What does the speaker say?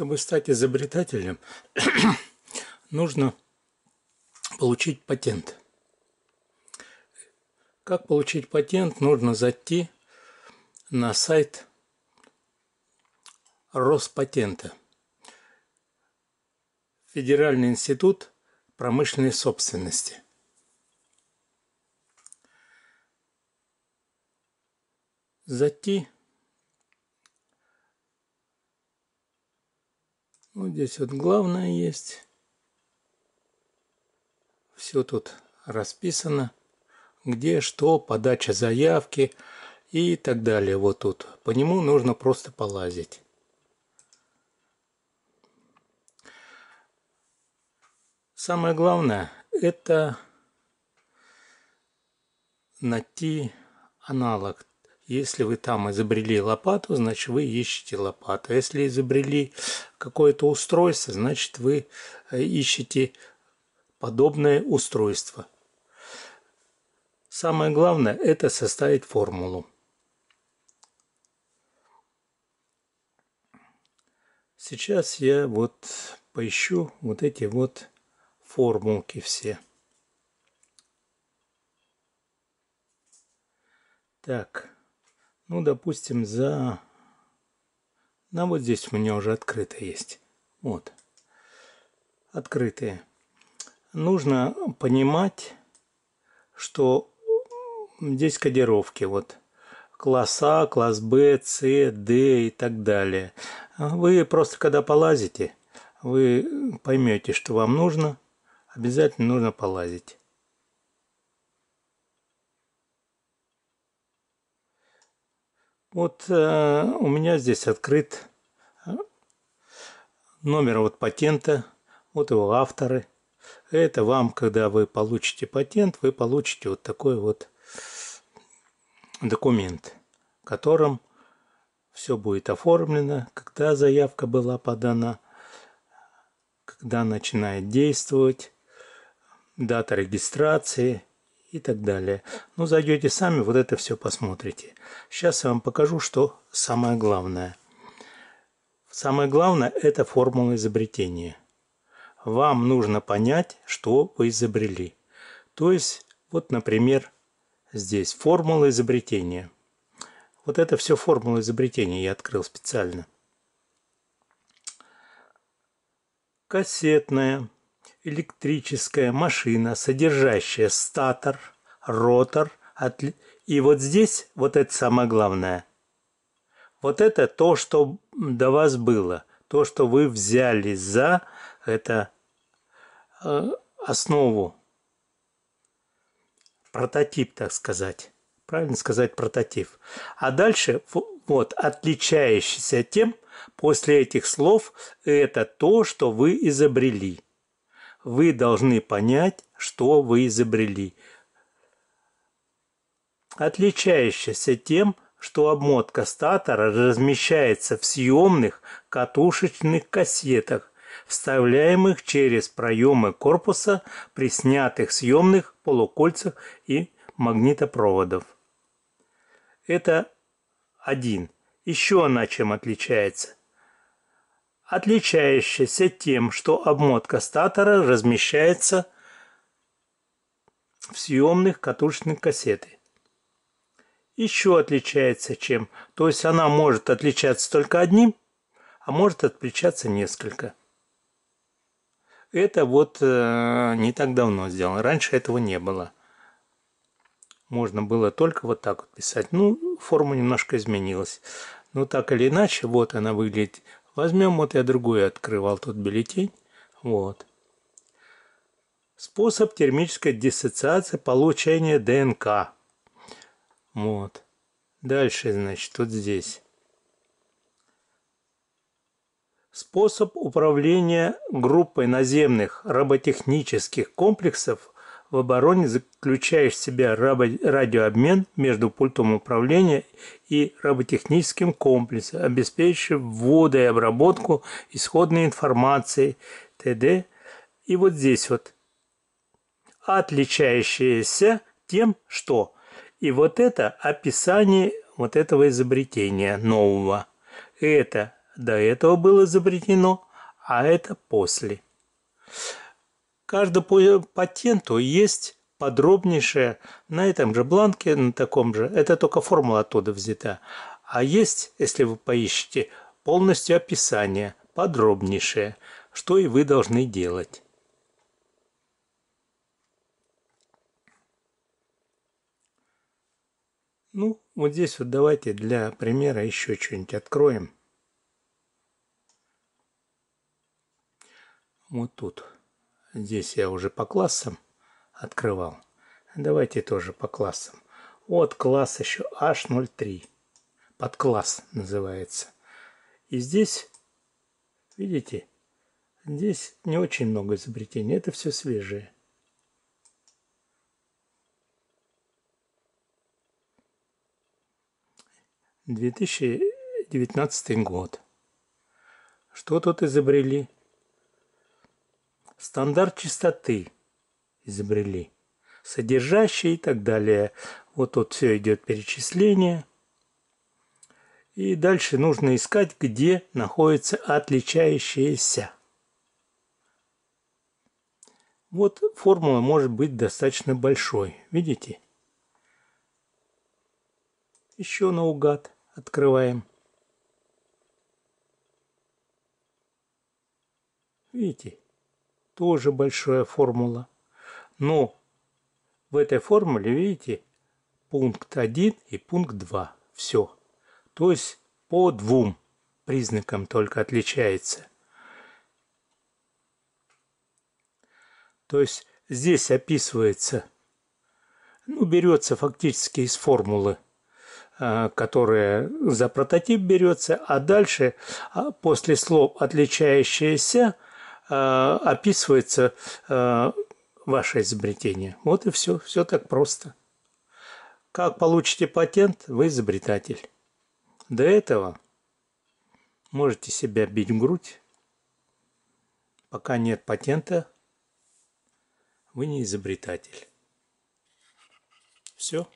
Чтобы стать изобретателем, нужно получить патент. Как получить патент, нужно зайти на сайт Роспатента. Федеральный институт промышленной собственности. Зайти Вот ну, здесь вот главное есть. Все тут расписано. Где, что, подача заявки и так далее. Вот тут. По нему нужно просто полазить. Самое главное это найти аналог если вы там изобрели лопату, значит вы ищете лопату. А если изобрели какое-то устройство, значит вы э, ищете подобное устройство. Самое главное – это составить формулу. Сейчас я вот поищу вот эти вот формулки все. Так. Ну, допустим, за... Ну, вот здесь у меня уже открыто есть. Вот. Открытые. Нужно понимать, что здесь кодировки. Вот класс А, класс Б, С, Д и так далее. Вы просто когда полазите, вы поймете, что вам нужно. Обязательно нужно полазить. Вот э, у меня здесь открыт э, номер вот патента, вот его авторы. Это вам, когда вы получите патент, вы получите вот такой вот документ, в котором все будет оформлено, когда заявка была подана, когда начинает действовать, дата регистрации – и так далее. Ну, зайдете сами, вот это все посмотрите. Сейчас я вам покажу, что самое главное. Самое главное – это формула изобретения. Вам нужно понять, что вы изобрели. То есть, вот, например, здесь формула изобретения. Вот это все формула изобретения я открыл специально. Кассетная – электрическая машина, содержащая статор, ротор. Отли... И вот здесь, вот это самое главное. Вот это то, что до вас было. То, что вы взяли за это э, основу. Прототип, так сказать. Правильно сказать прототип. А дальше, вот, отличающийся тем, после этих слов, это то, что вы изобрели вы должны понять, что вы изобрели, отличающийся тем, что обмотка статора размещается в съемных катушечных кассетах, вставляемых через проемы корпуса при снятых съемных полукольцах и магнитопроводов. Это один. Еще она чем отличается отличающаяся тем, что обмотка статора размещается в съемных катушечных кассеты. Еще отличается чем? То есть она может отличаться только одним, а может отличаться несколько. Это вот э, не так давно сделано. Раньше этого не было. Можно было только вот так вот писать. Ну, форма немножко изменилась. Но так или иначе, вот она выглядит Возьмем, вот я другой открывал тот бюллетень. Вот. Способ термической диссоциации получения ДНК. Вот. Дальше, значит, вот здесь. Способ управления группой наземных роботехнических комплексов в обороне заключаешь в себя радиообмен между пультом управления и роботехническим комплексом, обеспечивающий вводы и обработку исходной информации т.д. И вот здесь вот отличающееся тем, что. И вот это описание вот этого изобретения нового. Это до этого было изобретено, а это после каждому патенту есть подробнейшее на этом же бланке, на таком же. Это только формула оттуда взята. А есть, если вы поищете, полностью описание, подробнейшее, что и вы должны делать. Ну, вот здесь вот давайте для примера еще что-нибудь откроем. Вот тут. Здесь я уже по классам открывал. Давайте тоже по классам. Вот класс еще H03. Подкласс называется. И здесь, видите, здесь не очень много изобретений. Это все свежие. Две тысячи девятнадцатый год. Что тут изобрели? стандарт чистоты изобрели, содержащий и так далее. Вот тут все идет перечисление. И дальше нужно искать, где находится отличающиеся. Вот формула может быть достаточно большой. Видите? Еще наугад открываем. Видите? тоже большая формула. Но в этой формуле, видите, пункт 1 и пункт 2. Все. То есть по двум признакам только отличается. То есть здесь описывается, ну, берется фактически из формулы, а, которая за прототип берется, а дальше а после слов «отличающиеся» Э, описывается э, ваше изобретение. Вот и все. Все так просто. Как получите патент, вы изобретатель. До этого можете себя бить в грудь. Пока нет патента, вы не изобретатель. Все.